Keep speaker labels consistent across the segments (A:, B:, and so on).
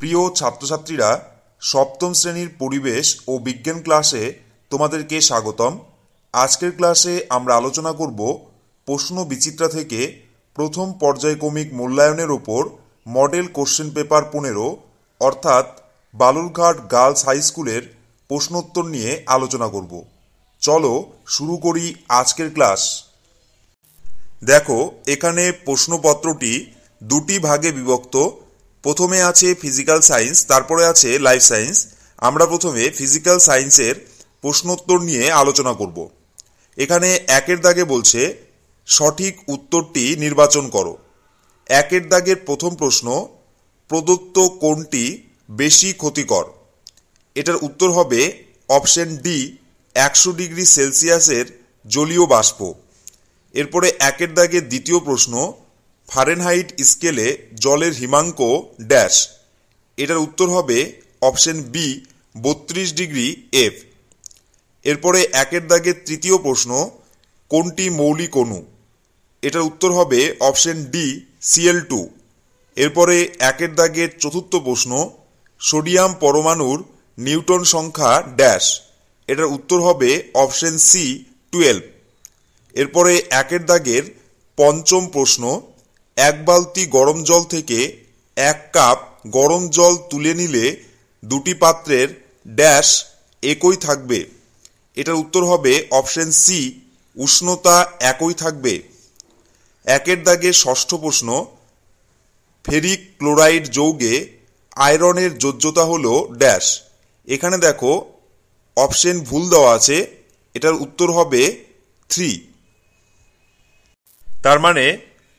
A: প্রিয় ছাত্রছাত্রীরা সপ্তম শ্রেণীর পরিবেশ ও বিজ্ঞান ক্লাসে তোমাদেরকে স্বাগতম আজকের ক্লাসে আমরা আলোচনা করব প্রশ্ন বিচিত্রা থেকে প্রথম পর্যায়ক্রমিক মূল্যায়নের ওপর মডেল কোশ্চেন পেপার পনেরো অর্থাৎ বালুরঘাট গার্লস হাই স্কুলের প্রশ্নোত্তর নিয়ে আলোচনা করব চলো শুরু করি আজকের ক্লাস দেখো এখানে প্রশ্নপত্রটি দুটি ভাগে বিভক্ত প্রথমে আছে ফিজিক্যাল সায়েন্স তারপরে আছে লাইফ সায়েন্স আমরা প্রথমে ফিজিক্যাল সায়েন্সের প্রশ্নোত্তর নিয়ে আলোচনা করব এখানে একের দাগে বলছে সঠিক উত্তরটি নির্বাচন করো একের দাগের প্রথম প্রশ্ন প্রদত্ত কোনটি বেশি ক্ষতিকর এটার উত্তর হবে অপশন ডি একশো ডিগ্রি সেলসিয়াসের জলীয় বাষ্প এরপরে একের দাগের দ্বিতীয় প্রশ্ন ফারেনহাইট স্কেলে জলের হিমাঙ্ক ড্যাশ এটার উত্তর হবে অপশন বি বত্রিশ ডিগ্রি এফ এরপরে একের দাগের তৃতীয় প্রশ্ন কোনটি মৌলিক অণু এটার উত্তর হবে অপশন ডি সিএল টু এরপরে একের দাগের চতুর্থ প্রশ্ন সোডিয়াম পরমাণুর নিউটন সংখ্যা ড্যাশ এটার উত্তর হবে অপশন সি টুয়েলভ এরপরে একের দাগের পঞ্চম প্রশ্ন এক বালতি গরম জল থেকে এক কাপ গরম জল তুলে নিলে দুটি পাত্রের ড্যাশ একই থাকবে এটার উত্তর হবে অপশন সি উষ্ণতা একই থাকবে একের দাগে ষষ্ঠ প্রশ্ন ফেরিক ক্লোরাইড যৌগে আয়রনের যোজ্যতা হল ড্যাশ এখানে দেখো অপশন ভুল দেওয়া আছে এটার উত্তর হবে থ্রি তার মানে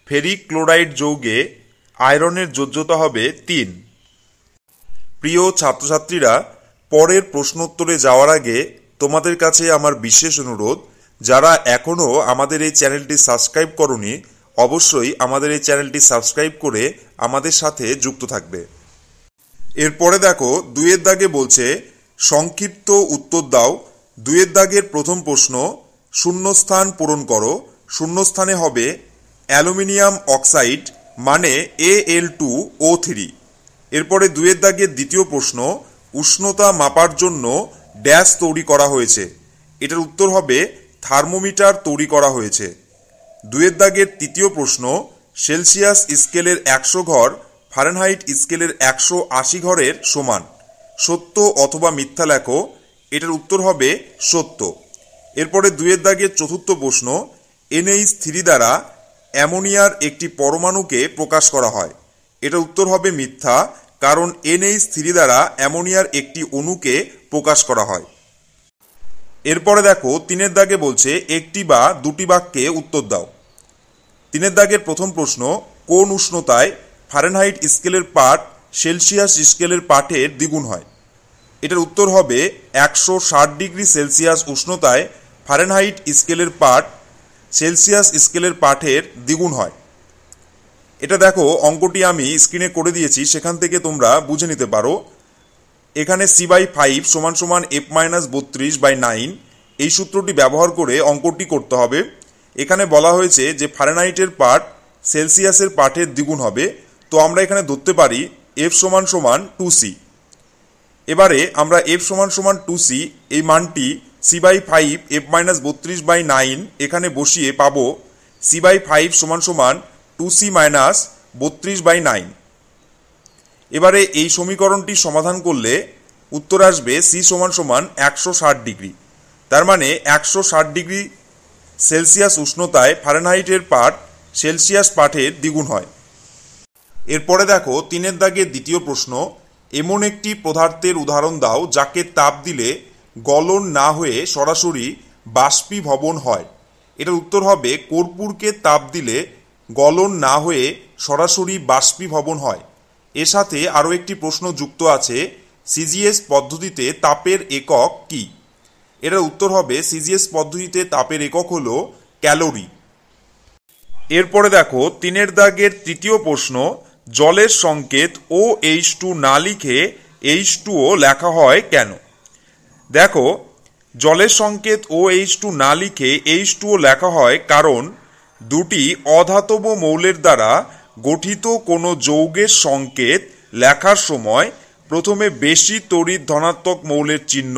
A: ফেরিক ক্লোরাইড যৌগে আয়রনের যোজ্যতা হবে তিন প্রিয় ছাত্রছাত্রীরা পরের প্রশ্নোত্তরে যাওয়ার আগে তোমাদের কাছে আমার বিশেষ অনুরোধ যারা এখনও আমাদের এই চ্যানেলটি সাবস্ক্রাইব করনি অবশ্যই আমাদের এই চ্যানেলটি সাবস্ক্রাইব করে আমাদের সাথে যুক্ত থাকবে এরপরে দেখো দুয়ের দাগে বলছে সংক্ষিপ্ত উত্তর দাও দুয়ের দাগের প্রথম প্রশ্ন শূন্যস্থান পূরণ করো শূন্যস্থানে হবে অ্যালুমিনিয়াম অক্সাইড মানে এ এল টু ও থ্রি এরপরে দুয়ের দাগের দ্বিতীয় প্রশ্ন উষ্ণতা মাপার জন্য ড্যাশ তৈরি করা হয়েছে এটার উত্তর হবে থার্মোমিটার তৈরি করা হয়েছে দুয়ের দাগের তৃতীয় প্রশ্ন সেলসিয়াস স্কেলের একশো ঘর ফারেনহাইট স্কেলের একশো আশি ঘরের সমান সত্য অথবা মিথ্যা লেখো এটার উত্তর হবে সত্য এরপরে দুয়ের দাগের চতুর্থ প্রশ্ন এনএইচ থ্রি দ্বারা অ্যামোনিয়ার একটি পরমাণুকে প্রকাশ করা হয় এটা উত্তর হবে মিথ্যা কারণ এনএইচ থ্রি দ্বারা অ্যামোনিয়ার একটি অণুকে প্রকাশ করা হয় এরপরে দেখো তিনের দাগে বলছে একটি বা দুটি বাক্যে উত্তর দাও তিনের দাগের প্রথম প্রশ্ন কোন উষ্ণতায় ফারেনহাইট স্কেলের পাট সেলসিয়াস স্কেলের পাঠের দ্বিগুণ হয় এটার উত্তর হবে একশো ষাট ডিগ্রি সেলসিয়াস উষ্ণতায় ফারেনহাইট স্কেলের পাট সেলসিয়াস স্কেলের পাঠের দ্বিগুণ হয় এটা দেখো অঙ্কটি আমি স্ক্রিনে করে দিয়েছি সেখান থেকে তোমরা বুঝে নিতে পারো এখানে সি বাই ফাইভ সমান সমান এফ মাইনাস বত্রিশ বাই নাইন এই সূত্রটি ব্যবহার করে অঙ্কটি করতে হবে এখানে বলা হয়েছে যে ফারেনাইটের পাঠ সেলসিয়াসের পাঠের দ্বিগুণ হবে তো আমরা এখানে ধরতে পারি এফ সমান সমান টু সি এবারে আমরা এফ সমান সমান টু সি এই মানটি C by five F minus বত্রিশ বাই নাইন এখানে বসিয়ে পাবো সি বাই ফাইভ সমান সমান টু সি মাইনাস বত্রিশ বাই নাইন এবারে এই সমীকরণটি সমাধান করলে উত্তর আসবে সি সমান সমান একশো ষাট ডিগ্রি তার মানে একশো ষাট ডিগ্রি সেলসিয়াস উষ্ণতায় ফারেনহাইটের পাঠ সেলসিয়াস পাঠের দ্বিগুণ হয় এরপরে দেখো তিনের দাগের দ্বিতীয় প্রশ্ন এমন একটি পদার্থের উদাহরণ দাও যাকে তাপ দিলে গলন না হয়ে সরাসরি বাষ্পীভবন হয় এটার উত্তর হবে কর্পূরকে তাপ দিলে গলন না হয়ে সরাসরি বাষ্পীভবন হয় এর সাথে আরও একটি প্রশ্ন যুক্ত আছে সিজিএস পদ্ধতিতে তাপের একক কি এটার উত্তর হবে সিজিএস পদ্ধতিতে তাপের একক হলো ক্যালোরি এরপরে দেখো তিনের দাগের তৃতীয় প্রশ্ন জলের সংকেত ও এইচ টু না লিখে এইচ টুও লেখা হয় কেন দেখো জলের সংকেত ও এইচ টু না লিখে এইচ টুও লেখা হয় কারণ দুটি অধাতব মৌলের দ্বারা গঠিত কোনো যৌগের সংকেত লেখার সময় প্রথমে বেশি তড়িৎ ধনাত্মক মৌলের চিহ্ন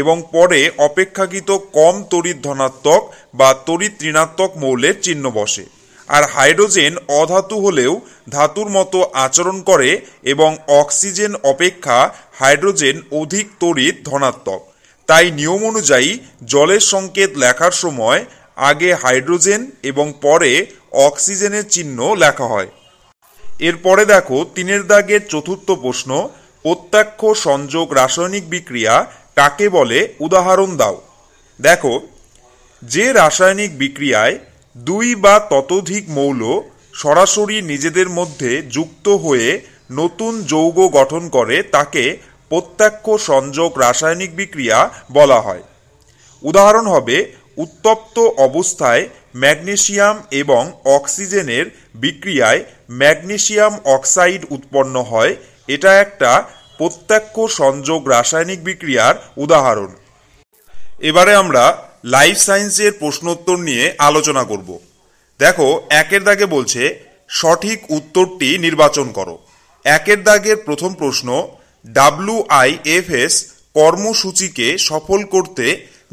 A: এবং পরে অপেক্ষাকৃত কম তড়িৎ ধনাত্মক বা তড়িৎ ঋণাত্মক মৌলের চিহ্ন বসে আর হাইড্রোজেন অধাতু হলেও ধাতুর মতো আচরণ করে এবং অক্সিজেন অপেক্ষা হাইড্রোজেন অধিক তড়িৎ ধনাত্মক তাই নিয়ম অনুযায়ী জলের সংকেত লেখার সময় আগে হাইড্রোজেন এবং পরে অক্সিজেনের চিহ্ন লেখা হয় এরপরে দেখো তিনের দাগের চতুর্থ প্রশ্ন প্রত্যক্ষ সংযোগ রাসায়নিক বিক্রিয়া কাকে বলে উদাহরণ দাও দেখো যে রাসায়নিক বিক্রিয়ায় দুই বা ততোধিক মৌল সরাসরি নিজেদের মধ্যে যুক্ত হয়ে নতুন যৌগ গঠন করে তাকে প্রত্যক্ষ সংযোগ রাসায়নিক বিক্রিয়া বলা হয় উদাহরণ হবে উত্তপ্ত অবস্থায় ম্যাগনেশিয়াম এবং অক্সিজেনের বিক্রিয়ায় ম্যাগনেশিয়াম অক্সাইড উৎপন্ন হয় এটা একটা প্রত্যক্ষ সংযোগ রাসায়নিক বিক্রিয়ার উদাহরণ এবারে আমরা লাইফ সায়েন্সের প্রশ্নোত্তর নিয়ে আলোচনা করব দেখো একের দাগে বলছে সঠিক উত্তরটি নির্বাচন করো একের দাগের প্রথম প্রশ্ন ডাব্লু আই এফ এস কর্মসূচিকে সফল করতে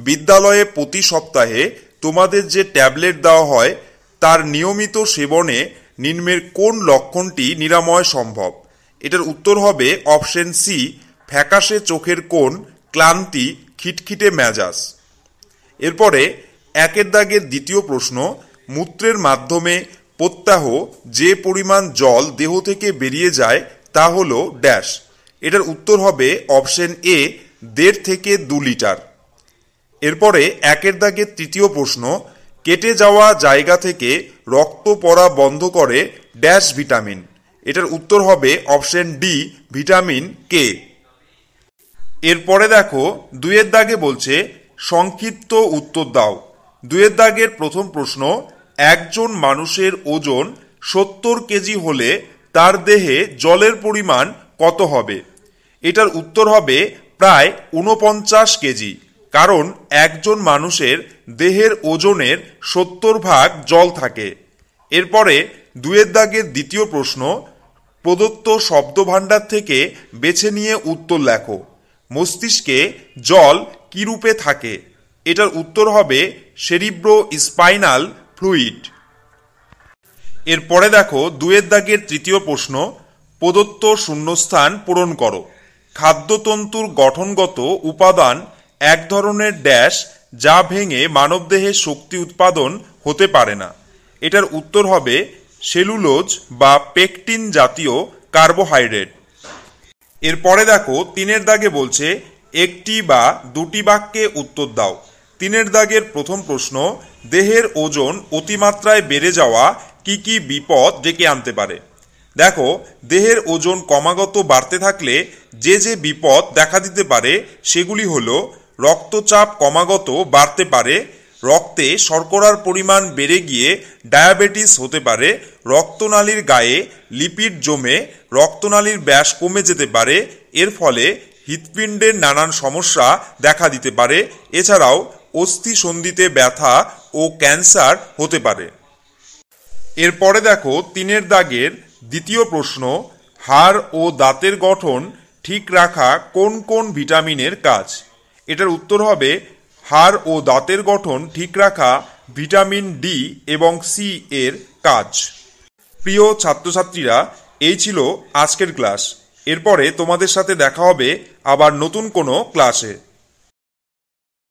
A: বিদ্যালয়ে প্রতি সপ্তাহে তোমাদের যে ট্যাবলেট দেওয়া হয় তার নিয়মিত সেবনে নিম্নের কোন লক্ষণটি নিরাময় সম্ভব এটার উত্তর হবে অপশন সি ফ্যাকাশে চোখের কোন ক্লান্তি খিটখিটে মেজাজ এরপরে একের দাগের দ্বিতীয় প্রশ্ন মূত্রের মাধ্যমে প্রত্যাহ যে পরিমাণ জল দেহ থেকে বেরিয়ে যায় তা হল ড্যাশ এটার উত্তর হবে অপশন এ দেড় থেকে দু লিটার এরপরে একের দাগের তৃতীয় প্রশ্ন কেটে যাওয়া জায়গা থেকে রক্ত পড়া বন্ধ করে ড্যাশ ভিটামিন এটার উত্তর হবে অপশন ডি ভিটামিন কে এরপরে দেখো দুয়ের দাগে বলছে সংক্ষিপ্ত উত্তর দাও দুয়ের দাগের প্রথম প্রশ্ন একজন মানুষের ওজন সত্তর কেজি হলে তার দেহে জলের পরিমাণ কত হবে এটার উত্তর হবে প্রায় ঊনপঞ্চাশ কেজি কারণ একজন মানুষের দেহের ওজনের সত্তর ভাগ জল থাকে এরপরে দুয়ের দাগের দ্বিতীয় প্রশ্ন প্রদত্ত শব্দভাণ্ডার থেকে বেছে নিয়ে উত্তর লেখো মস্তিষ্কে জল রূপে থাকে এটার উত্তর হবে সেরিব্রো স্পাইনাল ফ্লুইড এরপরে দেখো দুয়ের দাগের তৃতীয় প্রশ্ন প্রদত্ত শূন্যস্থান পূরণ করো খাদ্যতন্তুর গঠনগত উপাদান এক ধরনের ড্যাশ যা ভেঙে মানবদেহে শক্তি উৎপাদন হতে পারে না এটার উত্তর হবে সেলুলোজ বা পেকটিন জাতীয় কার্বোহাইড্রেট এরপরে দেখো তিনের দাগে বলছে একটি বা দুটি বাক্যে উত্তর দাও তিনের দাগের প্রথম প্রশ্ন দেহের ওজন অতিমাত্রায় বেড়ে যাওয়া কি কি বিপদ ডেকে আনতে পারে দেখো দেহের ওজন ক্রমাগত বাড়তে থাকলে যে যে বিপদ দেখা দিতে পারে সেগুলি হল রক্তচাপ ক্রমাগত বাড়তে পারে রক্তে শর্করার পরিমাণ বেড়ে গিয়ে ডায়াবেটিস হতে পারে রক্তনালীর গায়ে লিপিড জমে রক্তনালীর ব্যাস কমে যেতে পারে এর ফলে হৃৎপিণ্ডের নানান সমস্যা দেখা দিতে পারে এছাড়াও অস্থি সন্ধিতে ব্যথা ও ক্যান্সার হতে পারে এরপরে দেখো তিনের দাগের দ্বিতীয় প্রশ্ন হাড় ও দাঁতের গঠন ঠিক রাখা কোন কোন ভিটামিনের কাজ এটার উত্তর হবে হাড় ও দাঁতের গঠন ঠিক রাখা ভিটামিন ডি এবং সি এর কাজ প্রিয় ছাত্রছাত্রীরা এই ছিল আজকের ক্লাস এরপরে তোমাদের সাথে দেখা হবে আবার নতুন কোনো ক্লাসে